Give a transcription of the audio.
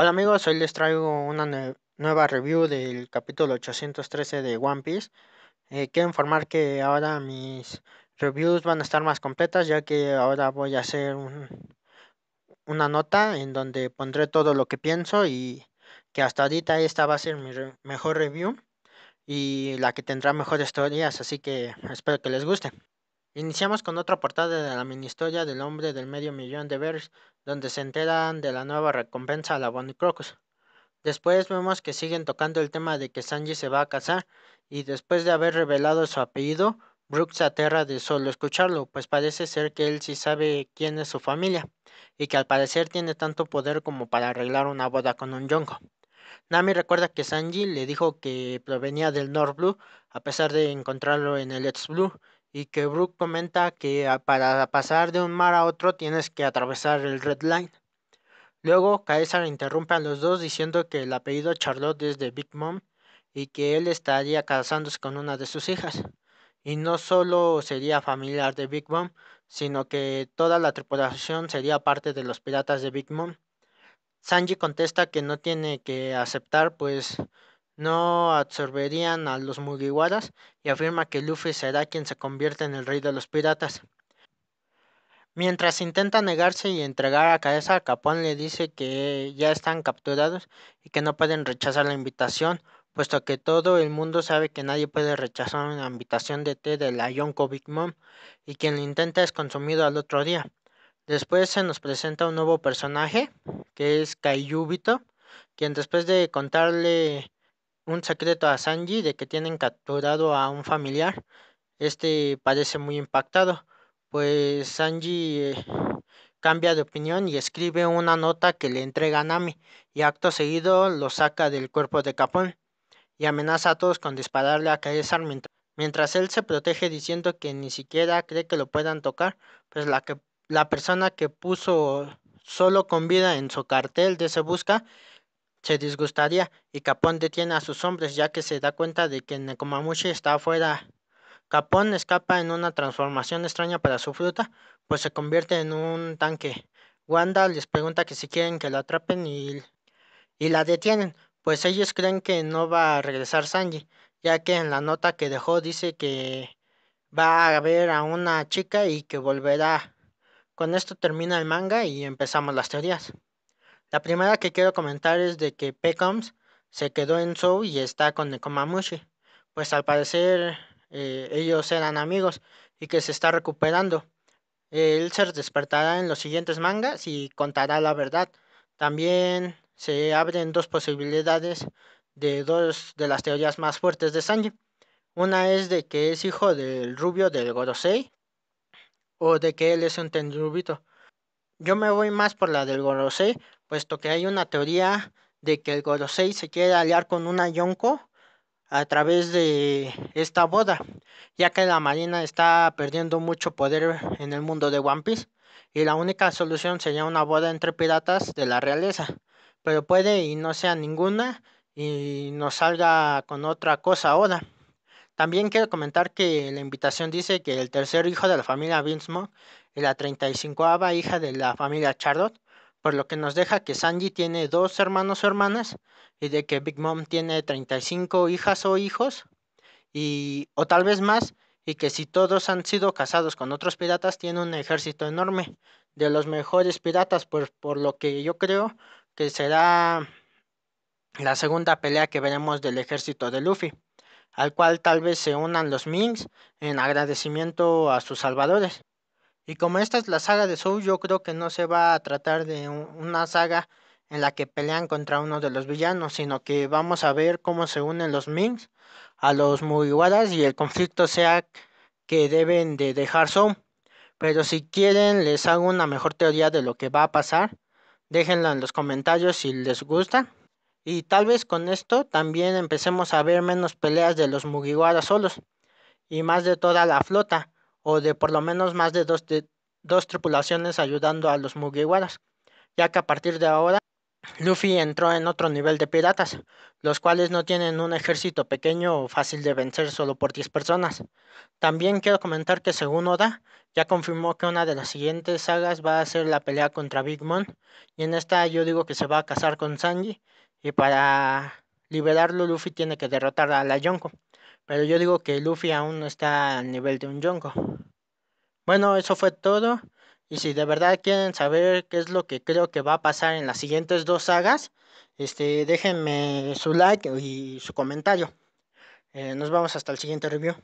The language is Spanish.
Hola amigos, hoy les traigo una nueva review del capítulo 813 de One Piece. Eh, quiero informar que ahora mis reviews van a estar más completas ya que ahora voy a hacer una nota en donde pondré todo lo que pienso y que hasta ahorita esta va a ser mi mejor review y la que tendrá mejores historias, así que espero que les guste. Iniciamos con otra portada de la mini historia del hombre del medio millón de bears, donde se enteran de la nueva recompensa a la Bonnie Crocus. Después vemos que siguen tocando el tema de que Sanji se va a casar y después de haber revelado su apellido, Brooks se aterra de solo escucharlo, pues parece ser que él sí sabe quién es su familia y que al parecer tiene tanto poder como para arreglar una boda con un Yonko. Nami recuerda que Sanji le dijo que provenía del North Blue a pesar de encontrarlo en el Ex Blue y que Brooke comenta que ah, para pasar de un mar a otro tienes que atravesar el Red Line. Luego, Caesar interrumpe a los dos diciendo que el apellido Charlotte es de Big Mom y que él estaría casándose con una de sus hijas. Y no solo sería familiar de Big Mom, sino que toda la tripulación sería parte de los piratas de Big Mom. Sanji contesta que no tiene que aceptar, pues no absorberían a los Mugiwaras y afirma que Luffy será quien se convierte en el rey de los piratas. Mientras intenta negarse y entregar a cabeza, Capón le dice que ya están capturados y que no pueden rechazar la invitación, puesto que todo el mundo sabe que nadie puede rechazar una invitación de té de la Yonko Big Mom y quien lo intenta es consumido al otro día. Después se nos presenta un nuevo personaje, que es Kaiyubito, quien después de contarle un secreto a Sanji de que tienen capturado a un familiar. Este parece muy impactado, pues Sanji eh, cambia de opinión y escribe una nota que le entrega a Nami y acto seguido lo saca del cuerpo de Capón y amenaza a todos con dispararle a Caesar mientras, mientras él se protege diciendo que ni siquiera cree que lo puedan tocar, pues la, que, la persona que puso solo con vida en su cartel de se busca se disgustaría y Capón detiene a sus hombres ya que se da cuenta de que Nekomamushi está afuera. Capón escapa en una transformación extraña para su fruta, pues se convierte en un tanque. Wanda les pregunta que si quieren que la atrapen y, y la detienen, pues ellos creen que no va a regresar Sanji, ya que en la nota que dejó dice que va a ver a una chica y que volverá. Con esto termina el manga y empezamos las teorías. La primera que quiero comentar es de que Peckhams se quedó en Show y está con Nekomamushi, pues al parecer eh, ellos eran amigos y que se está recuperando. Él se despertará en los siguientes mangas y contará la verdad. También se abren dos posibilidades de dos de las teorías más fuertes de Sanji. Una es de que es hijo del rubio del Gorosei o de que él es un tendrubito. Yo me voy más por la del Gorosei puesto que hay una teoría de que el Gorosei se quiere aliar con una Yonko a través de esta boda, ya que la Marina está perdiendo mucho poder en el mundo de One Piece y la única solución sería una boda entre piratas de la realeza, pero puede y no sea ninguna y nos salga con otra cosa ahora. También quiero comentar que la invitación dice que el tercer hijo de la familia Vinsmo y la 35 hija de la familia Charlotte por lo que nos deja que Sanji tiene dos hermanos o hermanas y de que Big Mom tiene 35 hijas o hijos y o tal vez más y que si todos han sido casados con otros piratas tiene un ejército enorme de los mejores piratas por, por lo que yo creo que será la segunda pelea que veremos del ejército de Luffy al cual tal vez se unan los Minks en agradecimiento a sus salvadores. Y como esta es la saga de Soul, yo creo que no se va a tratar de una saga en la que pelean contra uno de los villanos, sino que vamos a ver cómo se unen los Mings a los Mugiwaras y el conflicto sea que deben de dejar Soul. Pero si quieren les hago una mejor teoría de lo que va a pasar. Déjenla en los comentarios si les gusta. Y tal vez con esto también empecemos a ver menos peleas de los Mugiwaras solos y más de toda la flota o de por lo menos más de dos, de, dos tripulaciones ayudando a los Mugiwaras, ya que a partir de ahora Luffy entró en otro nivel de piratas, los cuales no tienen un ejército pequeño o fácil de vencer solo por 10 personas. También quiero comentar que según Oda, ya confirmó que una de las siguientes sagas va a ser la pelea contra Big Mom, y en esta yo digo que se va a casar con Sanji, y para liberarlo Luffy tiene que derrotar a la Yonko. Pero yo digo que Luffy aún no está al nivel de un Yonko. Bueno, eso fue todo. Y si de verdad quieren saber qué es lo que creo que va a pasar en las siguientes dos sagas, este, déjenme su like y su comentario. Eh, nos vamos hasta el siguiente review.